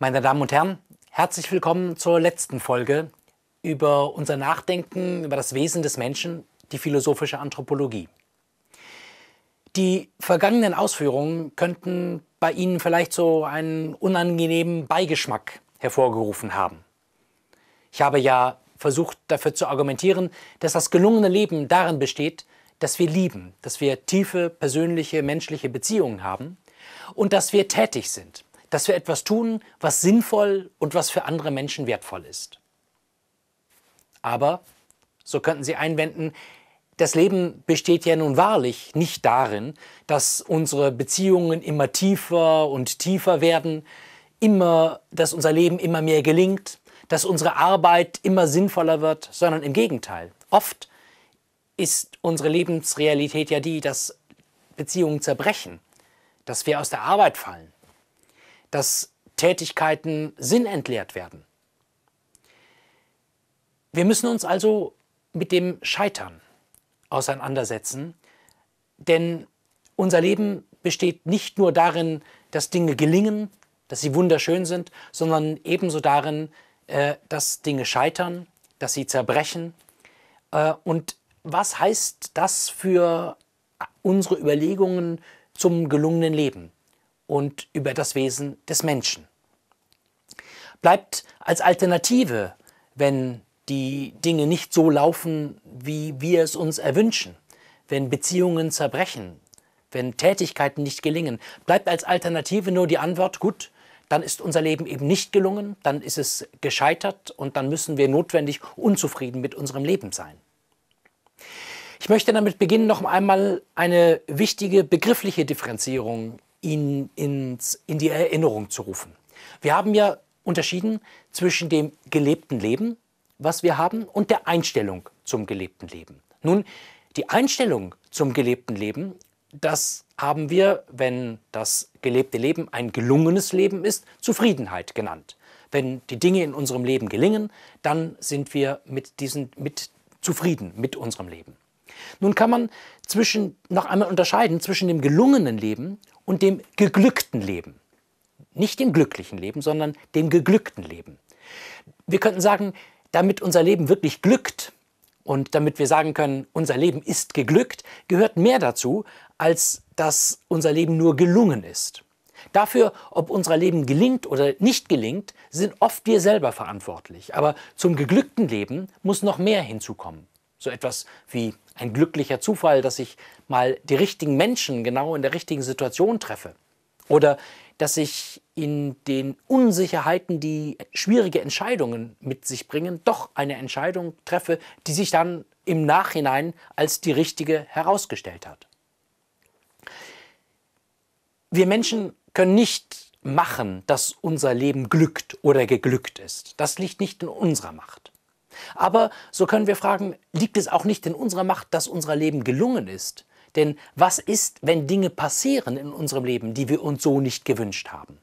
Meine Damen und Herren, herzlich willkommen zur letzten Folge über unser Nachdenken über das Wesen des Menschen, die philosophische Anthropologie. Die vergangenen Ausführungen könnten bei Ihnen vielleicht so einen unangenehmen Beigeschmack hervorgerufen haben. Ich habe ja versucht dafür zu argumentieren, dass das gelungene Leben darin besteht, dass wir lieben, dass wir tiefe persönliche menschliche Beziehungen haben und dass wir tätig sind, dass wir etwas tun, was sinnvoll und was für andere Menschen wertvoll ist. Aber, so könnten Sie einwenden, das Leben besteht ja nun wahrlich nicht darin, dass unsere Beziehungen immer tiefer und tiefer werden, immer, dass unser Leben immer mehr gelingt, dass unsere Arbeit immer sinnvoller wird, sondern im Gegenteil. Oft ist unsere Lebensrealität ja die, dass Beziehungen zerbrechen, dass wir aus der Arbeit fallen, dass Tätigkeiten sinnentleert werden. Wir müssen uns also mit dem Scheitern auseinandersetzen, denn unser Leben besteht nicht nur darin, dass Dinge gelingen, dass sie wunderschön sind, sondern ebenso darin, äh, dass Dinge scheitern, dass sie zerbrechen. Äh, und was heißt das für unsere Überlegungen zum gelungenen Leben? und über das Wesen des Menschen. Bleibt als Alternative, wenn die Dinge nicht so laufen, wie wir es uns erwünschen, wenn Beziehungen zerbrechen, wenn Tätigkeiten nicht gelingen, bleibt als Alternative nur die Antwort, gut, dann ist unser Leben eben nicht gelungen, dann ist es gescheitert und dann müssen wir notwendig unzufrieden mit unserem Leben sein. Ich möchte damit beginnen, noch einmal eine wichtige begriffliche Differenzierung ihn ins, in die Erinnerung zu rufen. Wir haben ja unterschieden zwischen dem gelebten Leben, was wir haben, und der Einstellung zum gelebten Leben. Nun, die Einstellung zum gelebten Leben, das haben wir, wenn das gelebte Leben ein gelungenes Leben ist, Zufriedenheit genannt. Wenn die Dinge in unserem Leben gelingen, dann sind wir mit, diesen, mit zufrieden mit unserem Leben. Nun kann man zwischen, noch einmal unterscheiden zwischen dem gelungenen Leben und dem geglückten Leben. Nicht dem glücklichen Leben, sondern dem geglückten Leben. Wir könnten sagen, damit unser Leben wirklich glückt und damit wir sagen können, unser Leben ist geglückt, gehört mehr dazu, als dass unser Leben nur gelungen ist. Dafür, ob unser Leben gelingt oder nicht gelingt, sind oft wir selber verantwortlich. Aber zum geglückten Leben muss noch mehr hinzukommen. So etwas wie ein glücklicher Zufall, dass ich mal die richtigen Menschen genau in der richtigen Situation treffe. Oder dass ich in den Unsicherheiten, die schwierige Entscheidungen mit sich bringen, doch eine Entscheidung treffe, die sich dann im Nachhinein als die richtige herausgestellt hat. Wir Menschen können nicht machen, dass unser Leben glückt oder geglückt ist. Das liegt nicht in unserer Macht. Aber so können wir fragen, liegt es auch nicht in unserer Macht, dass unser Leben gelungen ist? Denn was ist, wenn Dinge passieren in unserem Leben, die wir uns so nicht gewünscht haben?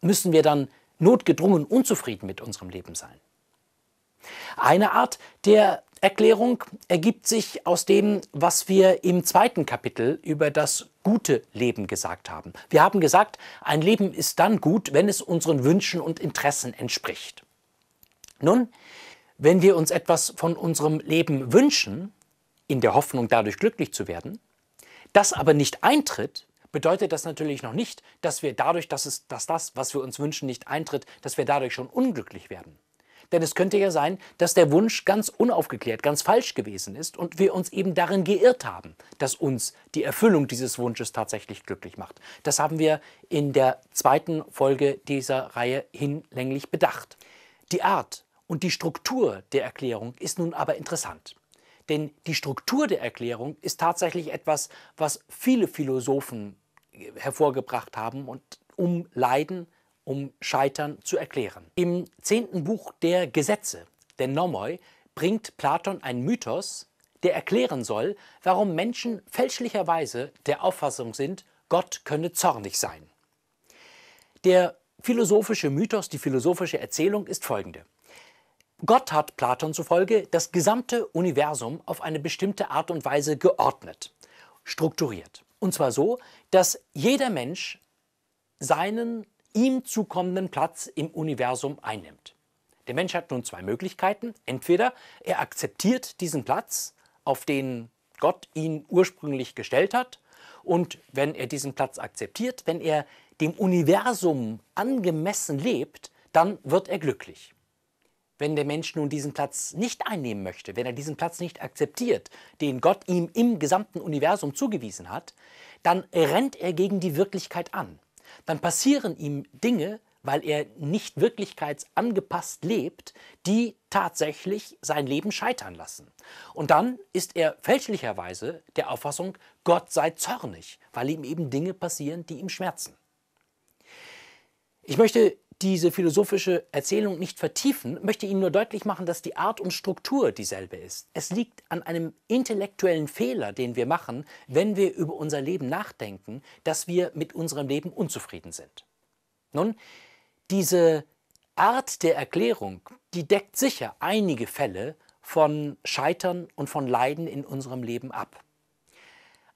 Müssen wir dann notgedrungen unzufrieden mit unserem Leben sein? Eine Art der Erklärung ergibt sich aus dem, was wir im zweiten Kapitel über das gute Leben gesagt haben. Wir haben gesagt, ein Leben ist dann gut, wenn es unseren Wünschen und Interessen entspricht. Nun, wenn wir uns etwas von unserem Leben wünschen, in der Hoffnung, dadurch glücklich zu werden, das aber nicht eintritt, bedeutet das natürlich noch nicht, dass wir dadurch, dass, es, dass das, was wir uns wünschen, nicht eintritt, dass wir dadurch schon unglücklich werden. Denn es könnte ja sein, dass der Wunsch ganz unaufgeklärt, ganz falsch gewesen ist und wir uns eben darin geirrt haben, dass uns die Erfüllung dieses Wunsches tatsächlich glücklich macht. Das haben wir in der zweiten Folge dieser Reihe hinlänglich bedacht. Die Art, und die Struktur der Erklärung ist nun aber interessant. Denn die Struktur der Erklärung ist tatsächlich etwas, was viele Philosophen äh, hervorgebracht haben, und um Leiden, um Scheitern zu erklären. Im zehnten Buch der Gesetze, der Nomoi, bringt Platon einen Mythos, der erklären soll, warum Menschen fälschlicherweise der Auffassung sind, Gott könne zornig sein. Der philosophische Mythos, die philosophische Erzählung ist folgende. Gott hat Platon zufolge das gesamte Universum auf eine bestimmte Art und Weise geordnet, strukturiert. Und zwar so, dass jeder Mensch seinen ihm zukommenden Platz im Universum einnimmt. Der Mensch hat nun zwei Möglichkeiten. Entweder er akzeptiert diesen Platz, auf den Gott ihn ursprünglich gestellt hat, und wenn er diesen Platz akzeptiert, wenn er dem Universum angemessen lebt, dann wird er glücklich wenn der Mensch nun diesen Platz nicht einnehmen möchte, wenn er diesen Platz nicht akzeptiert, den Gott ihm im gesamten Universum zugewiesen hat, dann rennt er gegen die Wirklichkeit an. Dann passieren ihm Dinge, weil er nicht wirklichkeitsangepasst lebt, die tatsächlich sein Leben scheitern lassen. Und dann ist er fälschlicherweise der Auffassung, Gott sei zornig, weil ihm eben Dinge passieren, die ihm schmerzen. Ich möchte diese philosophische Erzählung nicht vertiefen, möchte Ihnen nur deutlich machen, dass die Art und Struktur dieselbe ist. Es liegt an einem intellektuellen Fehler, den wir machen, wenn wir über unser Leben nachdenken, dass wir mit unserem Leben unzufrieden sind. Nun, diese Art der Erklärung, die deckt sicher einige Fälle von Scheitern und von Leiden in unserem Leben ab.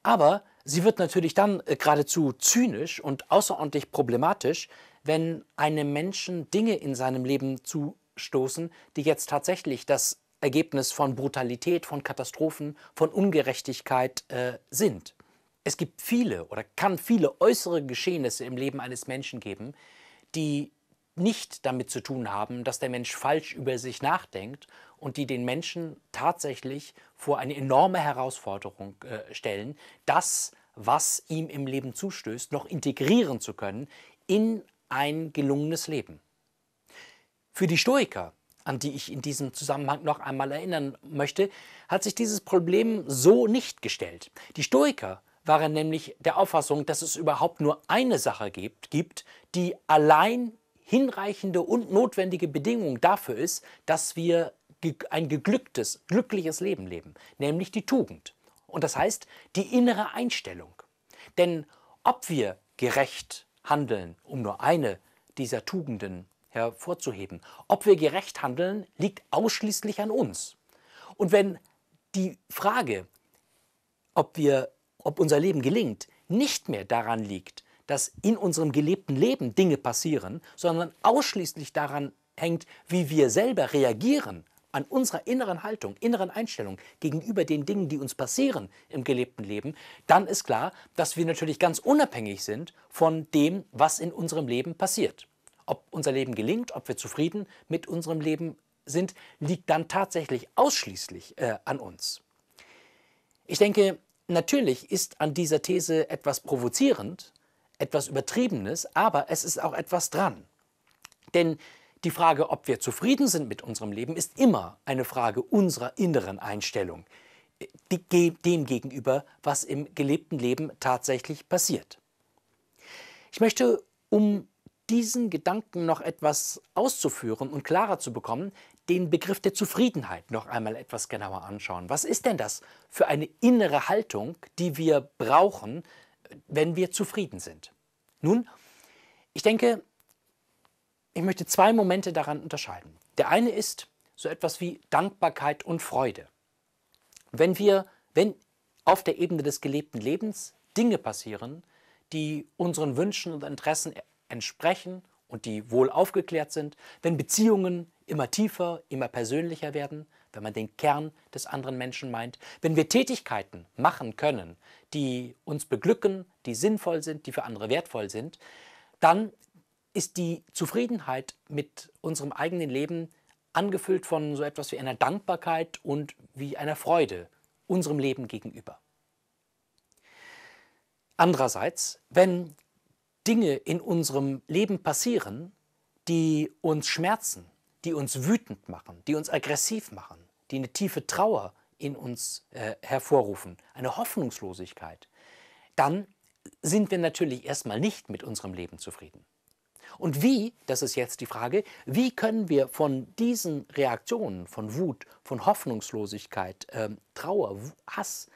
Aber sie wird natürlich dann äh, geradezu zynisch und außerordentlich problematisch, wenn einem Menschen Dinge in seinem Leben zustoßen, die jetzt tatsächlich das Ergebnis von Brutalität, von Katastrophen, von Ungerechtigkeit äh, sind. Es gibt viele oder kann viele äußere Geschehnisse im Leben eines Menschen geben, die nicht damit zu tun haben, dass der Mensch falsch über sich nachdenkt und die den Menschen tatsächlich vor eine enorme Herausforderung äh, stellen, das, was ihm im Leben zustößt, noch integrieren zu können in ein gelungenes Leben. Für die Stoiker, an die ich in diesem Zusammenhang noch einmal erinnern möchte, hat sich dieses Problem so nicht gestellt. Die Stoiker waren nämlich der Auffassung, dass es überhaupt nur eine Sache gibt, gibt die allein hinreichende und notwendige Bedingung dafür ist, dass wir ein geglücktes, glückliches Leben leben, nämlich die Tugend. Und das heißt die innere Einstellung. Denn ob wir gerecht handeln, um nur eine dieser Tugenden hervorzuheben. Ob wir gerecht handeln, liegt ausschließlich an uns. Und wenn die Frage, ob, wir, ob unser Leben gelingt, nicht mehr daran liegt, dass in unserem gelebten Leben Dinge passieren, sondern ausschließlich daran hängt, wie wir selber reagieren an unserer inneren Haltung, inneren Einstellung gegenüber den Dingen, die uns passieren im gelebten Leben, dann ist klar, dass wir natürlich ganz unabhängig sind von dem, was in unserem Leben passiert. Ob unser Leben gelingt, ob wir zufrieden mit unserem Leben sind, liegt dann tatsächlich ausschließlich äh, an uns. Ich denke, natürlich ist an dieser These etwas provozierend, etwas Übertriebenes, aber es ist auch etwas dran. Denn die Frage, ob wir zufrieden sind mit unserem Leben, ist immer eine Frage unserer inneren Einstellung dem gegenüber, was im gelebten Leben tatsächlich passiert. Ich möchte, um diesen Gedanken noch etwas auszuführen und klarer zu bekommen, den Begriff der Zufriedenheit noch einmal etwas genauer anschauen. Was ist denn das für eine innere Haltung, die wir brauchen, wenn wir zufrieden sind? Nun, ich denke, ich möchte zwei Momente daran unterscheiden. Der eine ist so etwas wie Dankbarkeit und Freude. Wenn wir, wenn auf der Ebene des gelebten Lebens Dinge passieren, die unseren Wünschen und Interessen entsprechen und die wohl aufgeklärt sind, wenn Beziehungen immer tiefer, immer persönlicher werden, wenn man den Kern des anderen Menschen meint, wenn wir Tätigkeiten machen können, die uns beglücken, die sinnvoll sind, die für andere wertvoll sind, dann ist die Zufriedenheit mit unserem eigenen Leben angefüllt von so etwas wie einer Dankbarkeit und wie einer Freude unserem Leben gegenüber. Andererseits, wenn Dinge in unserem Leben passieren, die uns schmerzen, die uns wütend machen, die uns aggressiv machen, die eine tiefe Trauer in uns äh, hervorrufen, eine Hoffnungslosigkeit, dann sind wir natürlich erstmal nicht mit unserem Leben zufrieden. Und wie, das ist jetzt die Frage, wie können wir von diesen Reaktionen, von Wut, von Hoffnungslosigkeit, äh, Trauer, Hass,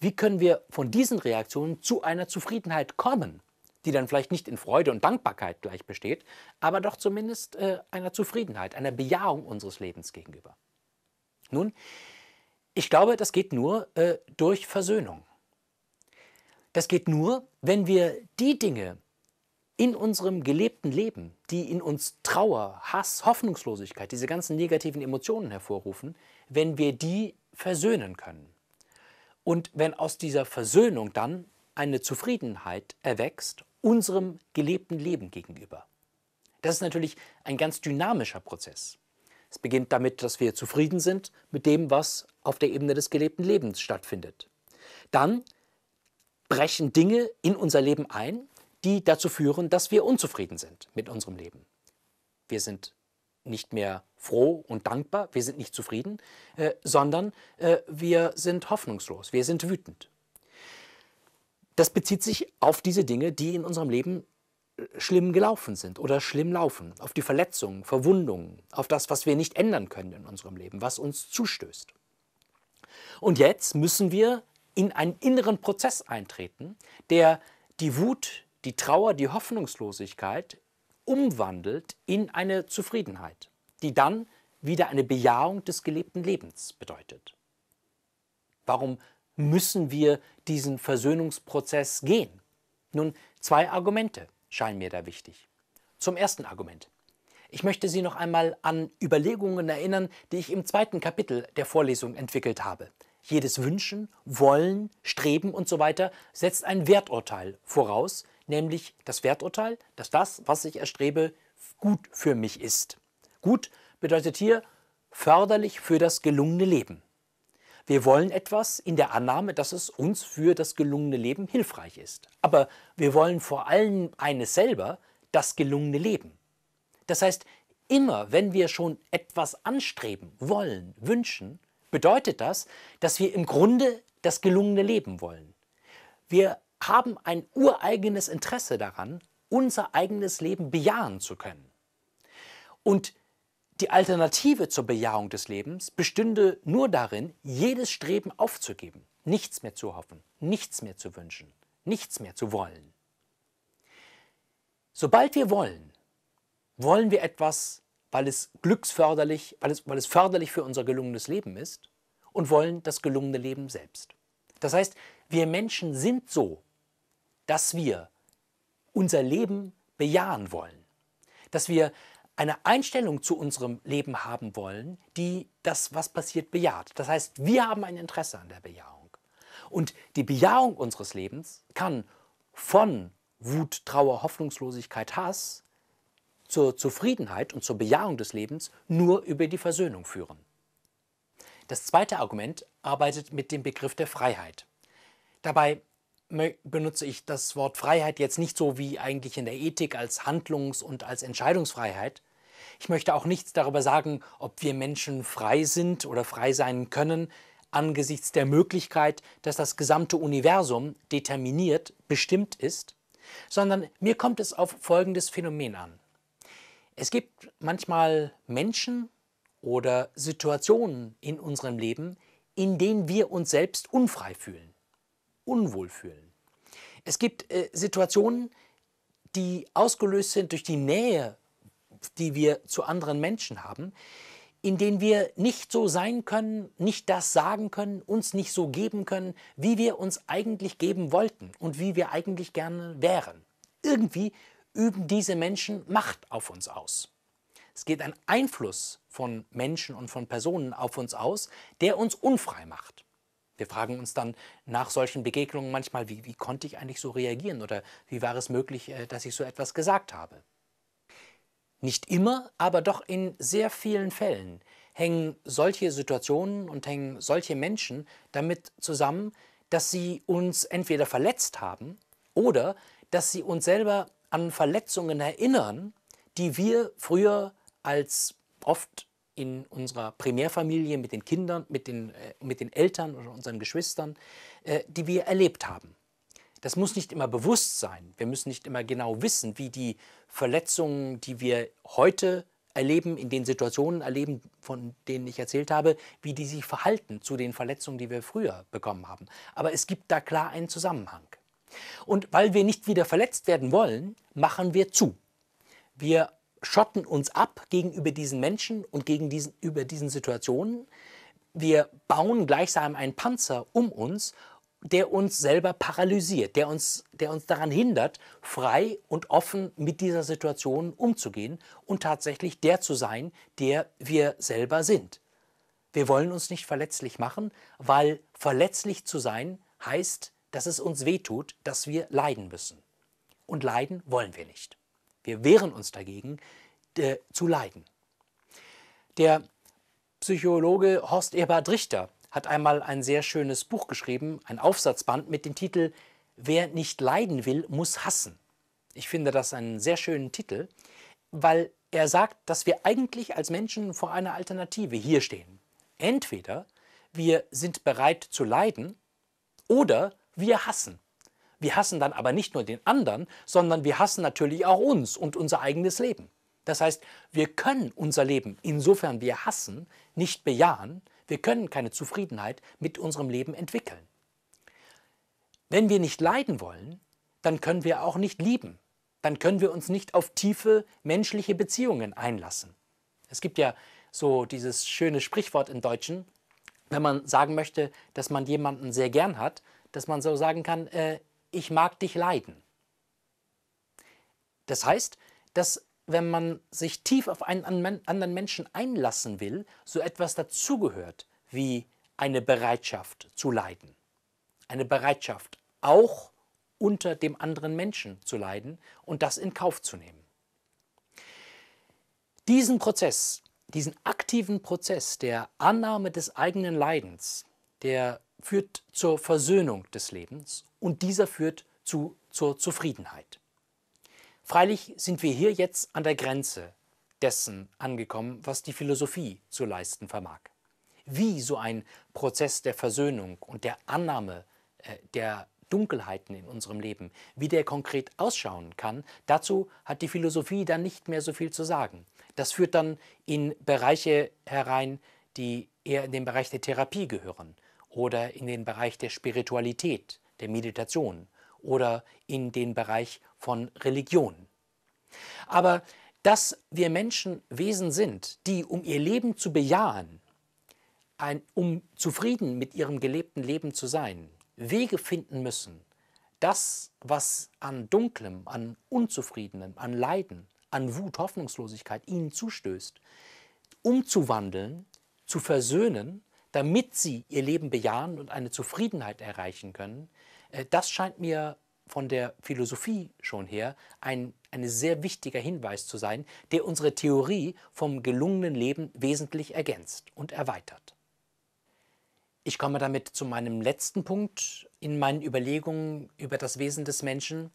wie können wir von diesen Reaktionen zu einer Zufriedenheit kommen, die dann vielleicht nicht in Freude und Dankbarkeit gleich besteht, aber doch zumindest äh, einer Zufriedenheit, einer Bejahung unseres Lebens gegenüber. Nun, ich glaube, das geht nur äh, durch Versöhnung. Das geht nur, wenn wir die Dinge, in unserem gelebten Leben, die in uns Trauer, Hass, Hoffnungslosigkeit, diese ganzen negativen Emotionen hervorrufen, wenn wir die versöhnen können. Und wenn aus dieser Versöhnung dann eine Zufriedenheit erwächst unserem gelebten Leben gegenüber. Das ist natürlich ein ganz dynamischer Prozess. Es beginnt damit, dass wir zufrieden sind mit dem, was auf der Ebene des gelebten Lebens stattfindet. Dann brechen Dinge in unser Leben ein, die dazu führen, dass wir unzufrieden sind mit unserem Leben. Wir sind nicht mehr froh und dankbar, wir sind nicht zufrieden, äh, sondern äh, wir sind hoffnungslos, wir sind wütend. Das bezieht sich auf diese Dinge, die in unserem Leben äh, schlimm gelaufen sind oder schlimm laufen, auf die Verletzungen, Verwundungen, auf das, was wir nicht ändern können in unserem Leben, was uns zustößt. Und jetzt müssen wir in einen inneren Prozess eintreten, der die Wut, die Trauer, die Hoffnungslosigkeit umwandelt in eine Zufriedenheit, die dann wieder eine Bejahung des gelebten Lebens bedeutet. Warum müssen wir diesen Versöhnungsprozess gehen? Nun, zwei Argumente scheinen mir da wichtig. Zum ersten Argument. Ich möchte Sie noch einmal an Überlegungen erinnern, die ich im zweiten Kapitel der Vorlesung entwickelt habe. Jedes Wünschen, Wollen, Streben und So weiter setzt ein Werturteil voraus, nämlich das Werturteil, dass das, was ich erstrebe, gut für mich ist. Gut bedeutet hier förderlich für das gelungene Leben. Wir wollen etwas in der Annahme, dass es uns für das gelungene Leben hilfreich ist. Aber wir wollen vor allem eines selber, das gelungene Leben. Das heißt, immer wenn wir schon etwas anstreben, wollen, wünschen, bedeutet das, dass wir im Grunde das gelungene Leben wollen. Wir haben ein ureigenes Interesse daran, unser eigenes Leben bejahen zu können. Und die Alternative zur Bejahung des Lebens bestünde nur darin, jedes Streben aufzugeben, nichts mehr zu hoffen, nichts mehr zu wünschen, nichts mehr zu wollen. Sobald wir wollen, wollen wir etwas, weil es glücksförderlich, weil es, weil es förderlich für unser gelungenes Leben ist und wollen das gelungene Leben selbst. Das heißt, wir Menschen sind so, dass wir unser Leben bejahen wollen, dass wir eine Einstellung zu unserem Leben haben wollen, die das, was passiert, bejaht. Das heißt, wir haben ein Interesse an der Bejahung. Und die Bejahung unseres Lebens kann von Wut, Trauer, Hoffnungslosigkeit, Hass zur Zufriedenheit und zur Bejahung des Lebens nur über die Versöhnung führen. Das zweite Argument arbeitet mit dem Begriff der Freiheit. Dabei benutze ich das Wort Freiheit jetzt nicht so wie eigentlich in der Ethik als Handlungs- und als Entscheidungsfreiheit. Ich möchte auch nichts darüber sagen, ob wir Menschen frei sind oder frei sein können, angesichts der Möglichkeit, dass das gesamte Universum determiniert, bestimmt ist, sondern mir kommt es auf folgendes Phänomen an. Es gibt manchmal Menschen oder Situationen in unserem Leben, in denen wir uns selbst unfrei fühlen unwohl fühlen. Es gibt äh, Situationen, die ausgelöst sind durch die Nähe, die wir zu anderen Menschen haben, in denen wir nicht so sein können, nicht das sagen können, uns nicht so geben können, wie wir uns eigentlich geben wollten und wie wir eigentlich gerne wären. Irgendwie üben diese Menschen Macht auf uns aus. Es geht ein Einfluss von Menschen und von Personen auf uns aus, der uns unfrei macht. Wir fragen uns dann nach solchen Begegnungen manchmal, wie, wie konnte ich eigentlich so reagieren oder wie war es möglich, äh, dass ich so etwas gesagt habe. Nicht immer, aber doch in sehr vielen Fällen hängen solche Situationen und hängen solche Menschen damit zusammen, dass sie uns entweder verletzt haben oder dass sie uns selber an Verletzungen erinnern, die wir früher als oft in unserer Primärfamilie, mit den Kindern, mit den, äh, mit den Eltern oder unseren Geschwistern, äh, die wir erlebt haben. Das muss nicht immer bewusst sein. Wir müssen nicht immer genau wissen, wie die Verletzungen, die wir heute erleben, in den Situationen erleben, von denen ich erzählt habe, wie die sich verhalten zu den Verletzungen, die wir früher bekommen haben. Aber es gibt da klar einen Zusammenhang. Und weil wir nicht wieder verletzt werden wollen, machen wir zu. Wir schotten uns ab gegenüber diesen Menschen und gegen diesen, über diesen Situationen. Wir bauen gleichsam einen Panzer um uns, der uns selber paralysiert, der uns, der uns daran hindert, frei und offen mit dieser Situation umzugehen und tatsächlich der zu sein, der wir selber sind. Wir wollen uns nicht verletzlich machen, weil verletzlich zu sein heißt, dass es uns wehtut, dass wir leiden müssen. Und leiden wollen wir nicht wir wehren uns dagegen, äh, zu leiden. Der Psychologe Horst Eberhard Richter hat einmal ein sehr schönes Buch geschrieben, ein Aufsatzband mit dem Titel Wer nicht leiden will, muss hassen. Ich finde das einen sehr schönen Titel, weil er sagt, dass wir eigentlich als Menschen vor einer Alternative hier stehen. Entweder wir sind bereit zu leiden oder wir hassen. Wir hassen dann aber nicht nur den anderen, sondern wir hassen natürlich auch uns und unser eigenes Leben. Das heißt, wir können unser Leben, insofern wir hassen, nicht bejahen, wir können keine Zufriedenheit mit unserem Leben entwickeln. Wenn wir nicht leiden wollen, dann können wir auch nicht lieben, dann können wir uns nicht auf tiefe menschliche Beziehungen einlassen. Es gibt ja so dieses schöne Sprichwort im Deutschen, wenn man sagen möchte, dass man jemanden sehr gern hat, dass man so sagen kann, äh, ich mag dich leiden. Das heißt, dass wenn man sich tief auf einen anderen Menschen einlassen will, so etwas dazugehört wie eine Bereitschaft zu leiden. Eine Bereitschaft, auch unter dem anderen Menschen zu leiden und das in Kauf zu nehmen. Diesen Prozess, diesen aktiven Prozess der Annahme des eigenen Leidens, der führt zur Versöhnung des Lebens und dieser führt zu, zur Zufriedenheit. Freilich sind wir hier jetzt an der Grenze dessen angekommen, was die Philosophie zu leisten vermag. Wie so ein Prozess der Versöhnung und der Annahme äh, der Dunkelheiten in unserem Leben, wie der konkret ausschauen kann, dazu hat die Philosophie dann nicht mehr so viel zu sagen. Das führt dann in Bereiche herein, die eher in den Bereich der Therapie gehören oder in den Bereich der Spiritualität der Meditation oder in den Bereich von Religion. Aber dass wir Menschen Wesen sind, die, um ihr Leben zu bejahen, ein, um zufrieden mit ihrem gelebten Leben zu sein, Wege finden müssen, das, was an Dunklem, an Unzufriedenem, an Leiden, an Wut, Hoffnungslosigkeit ihnen zustößt, umzuwandeln, zu versöhnen, damit sie ihr Leben bejahen und eine Zufriedenheit erreichen können, äh, das scheint mir von der Philosophie schon her ein, ein sehr wichtiger Hinweis zu sein, der unsere Theorie vom gelungenen Leben wesentlich ergänzt und erweitert. Ich komme damit zu meinem letzten Punkt in meinen Überlegungen über das Wesen des Menschen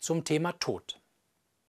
zum Thema Tod.